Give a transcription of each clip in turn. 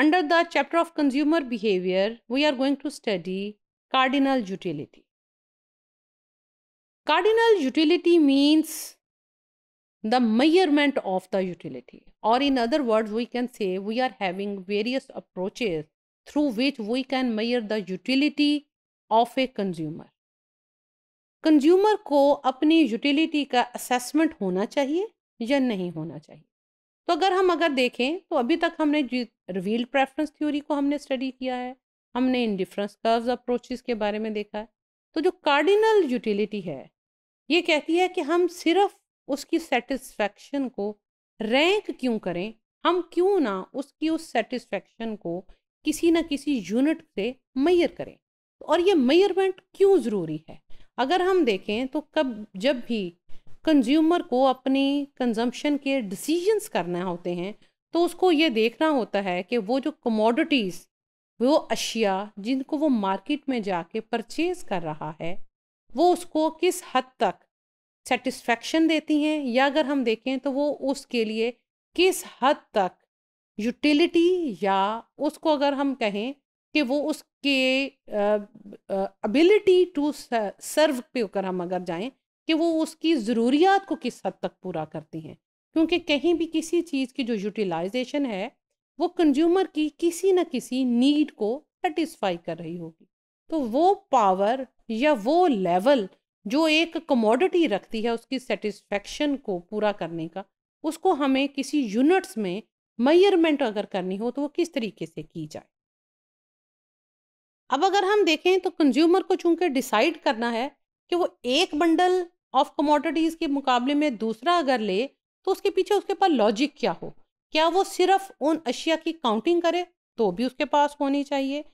Under the chapter of consumer behavior, we are going to study cardinal utility. Cardinal utility means the measurement of the utility or in other words we can say we are having various approaches through which we can measure the utility of a consumer. Consumer को अपनी utility का assessment होना चाहिए या नहीं होना चाहिए तो अगर हम अगर देखें तो अभी तक हमने रिवील्ड प्रेफरेंस थ्योरी को हमने स्टडी किया है हमने इंडिफरेंस कर्व्स अप्रोचेस के बारे में देखा है तो जो कार्डिनल यूटिलिटी है ये कहती है कि हम सिर्फ उसकी सेटिस्फेक्शन को रैंक क्यों करें हम क्यों ना उसकी उस सेटिस्फेक्शन को किसी न किसी यूनिट से मैयर करें और ये मैयरमेंट क्यों ज़रूरी है अगर हम देखें तो कब जब भी कंज्यूमर को अपनी कंजम्पशन के डिसीजंस करना होते हैं तो उसको ये देखना होता है कि वो जो कमोडिटीज़ वो अशिया जिनको वो मार्केट में जाके परचेज़ कर रहा है वो उसको किस हद तक सेटिस्फेक्शन देती हैं या अगर हम देखें तो वो उसके लिए किस हद तक यूटिलिटी या उसको अगर हम कहें कि वो उसके अबिलिटी टू सर्व पे अगर हम अगर जाएं कि वो उसकी ज़रूरियात को किस हद तक पूरा करती हैं क्योंकि कहीं भी किसी चीज़ की जो यूटिलाइजेशन है वो कंज्यूमर की किसी न किसी नीड को सेटिस्फाई कर रही होगी तो वो पावर या वो लेवल जो एक कमोडिटी रखती है उसकी सेटिस्फेक्शन को पूरा करने का उसको हमें किसी यूनिट्स में मयरमेंट अगर करनी हो तो वो किस तरीके से की जाए अब अगर हम देखें तो कंज्यूमर को चूंकि डिसाइड करना है कि वो एक बंडल ऑफ कमोडिटीज़ के मुकाबले में दूसरा अगर ले तो उसके पीछे उसके पास लॉजिक क्या हो क्या वो सिर्फ उन अशिया की काउंटिंग करे तो भी उसके पास होनी चाहिए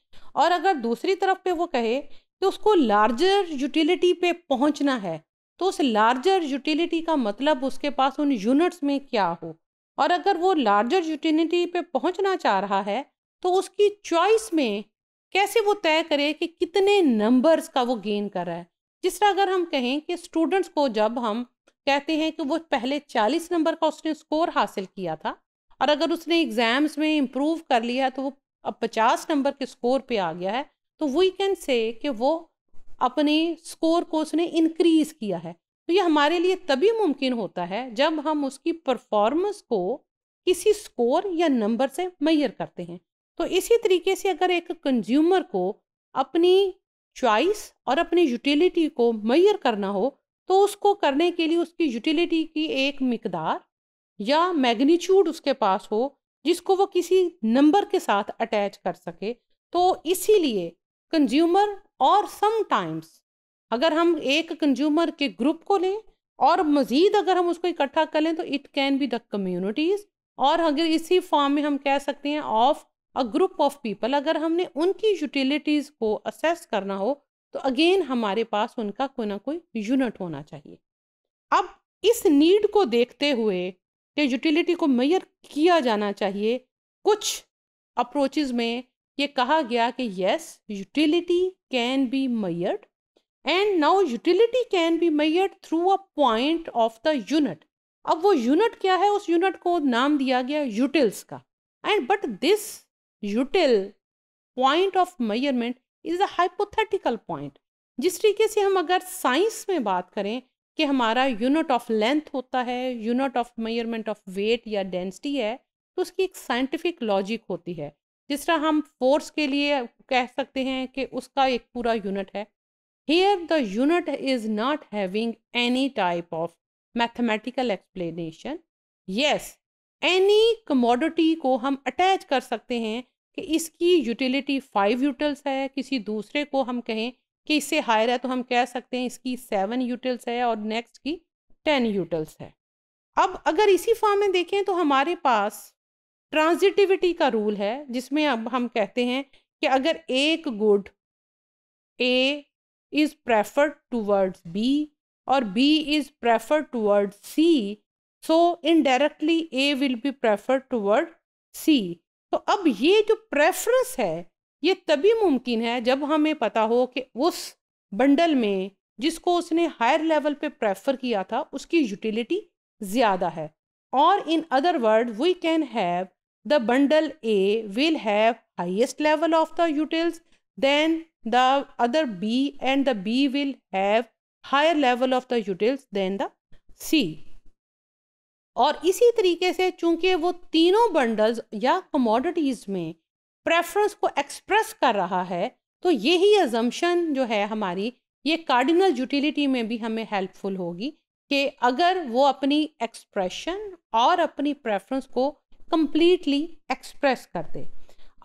और अगर दूसरी तरफ पे वो कहे कि उसको लार्जर यूटिलिटी पे पहुंचना है तो उस लार्जर यूटिलिटी का मतलब उसके पास उन यूनिट्स में क्या हो और अगर वो लार्जर यूटिलिटी पे पहुंचना चाह रहा है तो उसकी चॉइस में कैसे वो तय करे कि कितने नंबर्स का वो गेन कर रहा है जिस तरह अगर हम कहें कि स्टूडेंट्स को जब हम कहते हैं कि वो पहले चालीस नंबर का उसने स्कोर हासिल किया था और अगर उसने एग्ज़ाम्स में इम्प्रूव कर लिया तो वो अब पचास नंबर के स्कोर पे आ गया है तो वी कैन से कि वो अपने स्कोर को उसने इनक्रीज़ किया है तो ये हमारे लिए तभी मुमकिन होता है जब हम उसकी परफॉर्मेंस को किसी स्कोर या नंबर से मैयर करते हैं तो इसी तरीके से अगर एक कंज्यूमर को अपनी चॉइस और अपनी यूटिलिटी को मैयर करना हो तो उसको करने के लिए उसकी यूटिलिटी की एक मकदार या मैग्नीट्यूड उसके पास हो जिसको वो किसी नंबर के साथ अटैच कर सके तो इसीलिए कंज्यूमर और टाइम्स अगर हम एक कंज्यूमर के ग्रुप को लें और मज़ीद अगर हम उसको इकट्ठा कर लें तो it can be the communities और अगर इसी फॉर्म में हम कह सकते हैं of a group of people अगर हमने उनकी यूटिलिटीज़ को असेस करना हो तो अगेन हमारे पास उनका कोई ना कोई यूनिट होना चाहिए अब इस नीड को देखते हुए कि यूटिलिटी को मैयर किया जाना चाहिए कुछ अप्रोचेज में ये कहा गया कि yes utility can be measured and now utility can be measured through a point of the unit अब वो यूनिट क्या है उस यूनिट को नाम दिया गया यूटिल्स का and but this util point of measurement is a hypothetical point जिस तरीके से हम अगर साइंस में बात करें कि हमारा यूनिट ऑफ लेंथ होता है unit of measurement of weight या डेंसिटी है तो उसकी एक साइंटिफिक लॉजिक होती है जिस तरह हम फोर्स के लिए कह सकते हैं कि उसका एक पूरा यूनिट है here the unit is not having any type of mathematical explanation yes any commodity को हम अटैच कर सकते हैं कि इसकी यूटिलिटी फाइव यूटल्स है किसी दूसरे को हम कहें कि इससे हायर है तो हम कह सकते हैं इसकी सेवन यूटल्स है और नेक्स्ट की टेन यूटल्स है अब अगर इसी फॉर्म में देखें तो हमारे पास ट्रांजिटिविटी का रूल है जिसमें अब हम कहते हैं कि अगर एक good A is preferred towards B और B is preferred towards C so indirectly A will be preferred toward C तो अब ये जो प्रेफरेंस है ये तभी मुमकिन है जब हमें पता हो कि उस बंडल में जिसको उसने हायर लेवल पे प्रेफर किया था उसकी यूटिलिटी ज़्यादा है और in other word we can have the bundle A will have highest level of the utils than the other B and the B will have higher level of the utils than the C और इसी तरीके से चूंकि वो तीनों bundles या commodities में preference को एक्सप्रेस कर रहा है तो यही एजम्पन जो है हमारी ये कार्डिनल यूटिलिटी में भी हमें हेल्पफुल होगी कि अगर वो अपनी एक्सप्रेशन और अपनी प्रेफरेंस को कम्प्लीटली एक्सप्रेस कर दे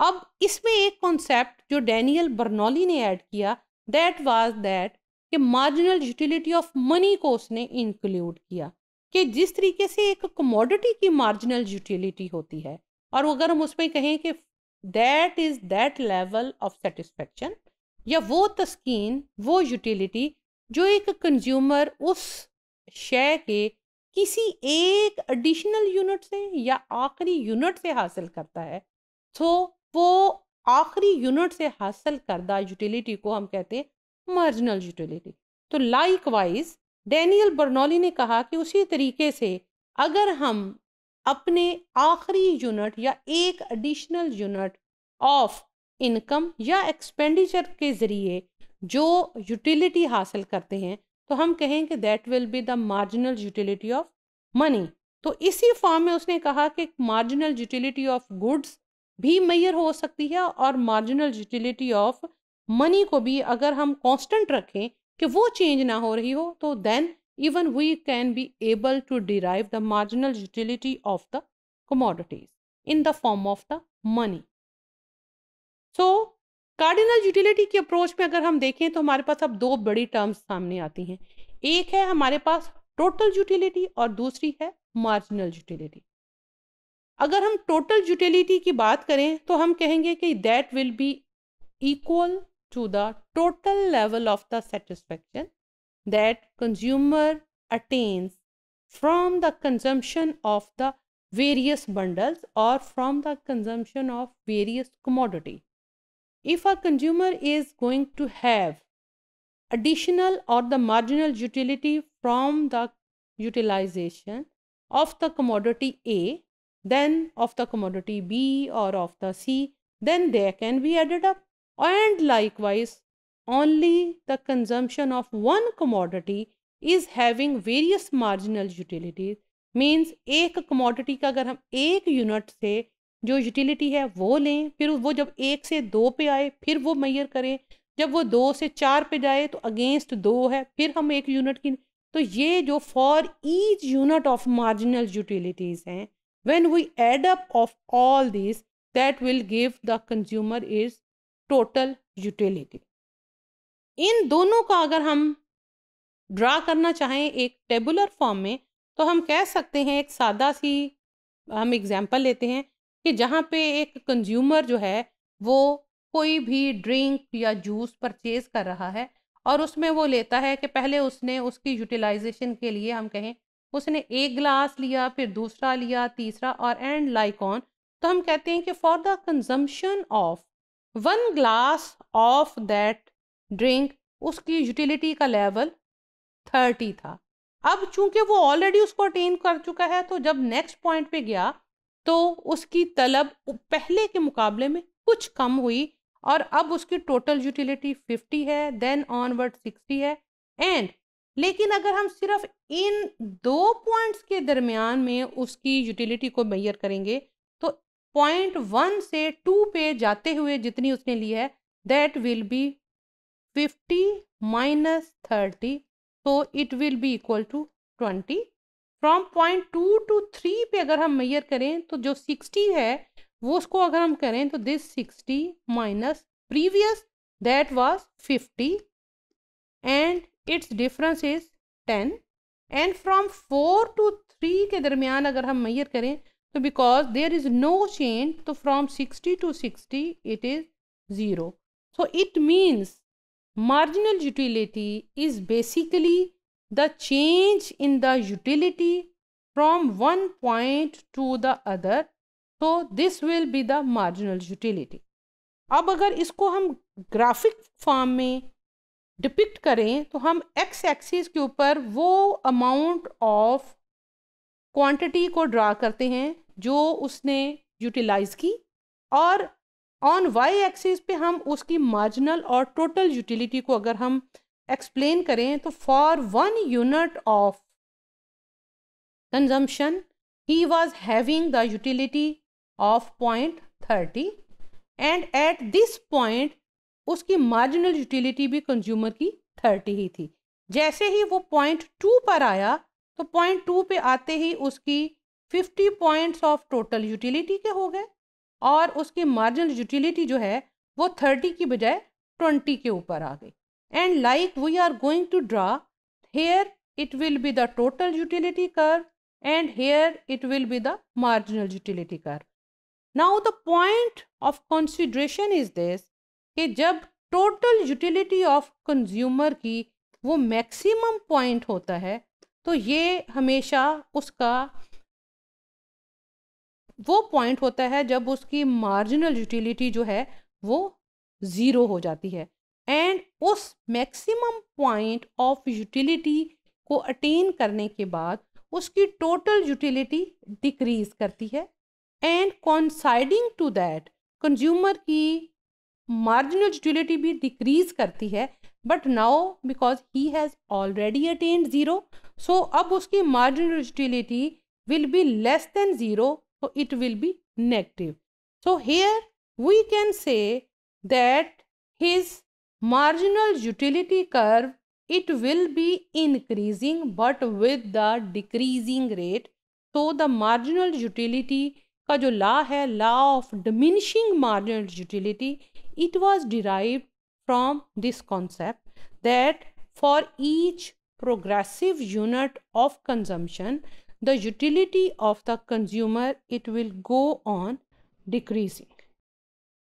अब इसमें एक कॉन्सेप्ट जो डैनियल बर्नौली ने ऐड किया दैट वाज दैट कि मार्जिनल यूटिलिटी ऑफ मनी को उसने इंक्लूड किया कि जिस तरीके से एक कमोडिटी की मार्जिनल यूटिलिटी होती है और अगर हम उसमें कहें कि that is that level of satisfaction या वो तस्कीन वो यूटिलिटी जो एक कंज्यूमर उस शय के किसी एक एडिशनल यूनिट से या आखिरी यूनिट से हासिल करता है तो वो आखिरी यूनिट से हासिल करदा यूटिलिटी को हम कहते हैं मार्जिनल यूटिलिटी तो लाइक वाइज डैनियल बर्नौली ने कहा कि उसी तरीके से अगर हम अपने आखिरी यूनिट या एक एडिशनल यूनिट ऑफ इनकम या एक्सपेंडिचर के ज़रिए जो यूटिलिटी हासिल करते हैं तो हम कहें कि that will be the marginal utility of money तो इसी फॉर्म में उसने कहा कि मार्जिनल यूटिलिटी ऑफ गुड्स भी मैयर हो सकती है और मार्जिनल यूटिलिटी ऑफ मनी को भी अगर हम कांस्टेंट रखें कि वो चेंज ना हो रही हो तो then even we can be able to derive the marginal utility of the commodities in the form of the money so cardinal utility की अप्रोच में अगर हम देखें तो हमारे पास अब दो बड़ी टर्म्स सामने आती हैं एक है हमारे पास टोटल यूटिलिटी और दूसरी है मार्जिनल यूटिलिटी अगर हम टोटल यूटिलिटी की बात करें तो हम कहेंगे कि that will be equal to the total level of the satisfaction that consumer attains from the consumption of the various bundles or from the consumption of various commodity. If a consumer is going to have additional or the marginal utility from the utilization of the commodity A, then of the commodity B or of the C, then they can be added up. and likewise only the consumption of one commodity is having various marginal utilities means एक commodity का अगर हम एक unit से जो utility है वो लें फिर वो जब एक से दो पे आए फिर वो मैयर करें जब वो दो से चार पे जाए तो अगेंस्ट दो है फिर हम एक यूनिट की तो ये जो for each unit of marginal utilities हैं when we add up of all these that will give the consumer is total utility इन दोनों का अगर हम ड्रा करना चाहें एक टेबुलर फॉर्म में तो हम कह सकते हैं एक सादा सी हम एग्जांपल लेते हैं कि जहाँ पे एक कंज्यूमर जो है वो कोई भी ड्रिंक या जूस परचेज कर रहा है और उसमें वो लेता है कि पहले उसने उसकी यूटिलाइजेशन के लिए हम कहें उसने एक गिलास लिया फिर दूसरा लिया तीसरा और एंड लाइक ऑन तो हम कहते हैं कि for the consumption of one glass of that drink उसकी यूटिलिटी का लेवल थर्टी था अब चूंकि वो ऑलरेडी उसको अटेन कर चुका है तो जब नेक्स्ट पॉइंट पे गया तो उसकी तलब पहले के मुकाबले में कुछ कम हुई और अब उसकी टोटल यूटिलिटी फिफ्टी है देन ऑनवर्ड सिक्सटी है एंड लेकिन अगर हम सिर्फ इन दो पॉइंट्स के दरमियान में उसकी यूटिलिटी को मैयर करेंगे पॉइंट वन से टू पे जाते हुए जितनी उसने ली है that will be fifty minus thirty तो it will be equal to twenty from point two to three पे अगर हम मैयर करें तो जो सिक्सटी है वो उसको अगर हम करें तो this sixty minus previous that was fifty and its difference is ten and from four to three के दरमियान अगर हम मैयर करें So because there is no change, so from 60 to 60 it is 0. So it means marginal utility is basically the change in the utility from one point to the other. So this will be the marginal utility. अब अगर इसको हम graphic form में depict करें तो हम x axis के ऊपर वो अमाउंट ऑफ क्वांटिटी को ड्रा करते हैं जो उसने यूटिलाइज की और ऑन वाई एक्सिस पे हम उसकी मार्जिनल और टोटल यूटिलिटी को अगर हम एक्सप्लेन करें तो for one unit of consumption he was having the utility of point thirty and at this point उसकी मार्जिनल यूटिलिटी भी कंज्यूमर की थर्टी ही थी जैसे ही वो पॉइंट टू पर आया तो पॉइंट टू पे आते ही उसकी fifty points of total utility के हो गए और उसकी मार्जिनल यूटिलिटी जो है वो थर्टी की बजाय ट्वेंटी के ऊपर आ गई and like we are going to draw here it will be the total utility कर and here it will be the marginal utility कर now the point of consideration is this कि जब टोटल यूटिलिटी ऑफ कंज्यूमर की वो maximum point होता है तो ये हमेशा उसका वो पॉइंट होता है जब उसकी मार्जिनल यूटिलिटी जो है वो ज़ीरो हो जाती है एंड उस मैक्सिमम पॉइंट ऑफ यूटिलिटी को अटेन करने के बाद उसकी टोटल यूटिलिटी डिक्रीज करती है and considering to that consumer की मार्जिनल यूटिलिटी भी डिक्रीज करती है but now because he has already attained zero so अब उसकी marginal utility will be less than zero so it will be negative so here we can say that his marginal utility curve it will be increasing but with the decreasing rate so the marginal utility ka jo law hai law of diminishing marginal utility it was derived from this concept that for each progressive unit of consumption the utility of the consumer it will go on decreasing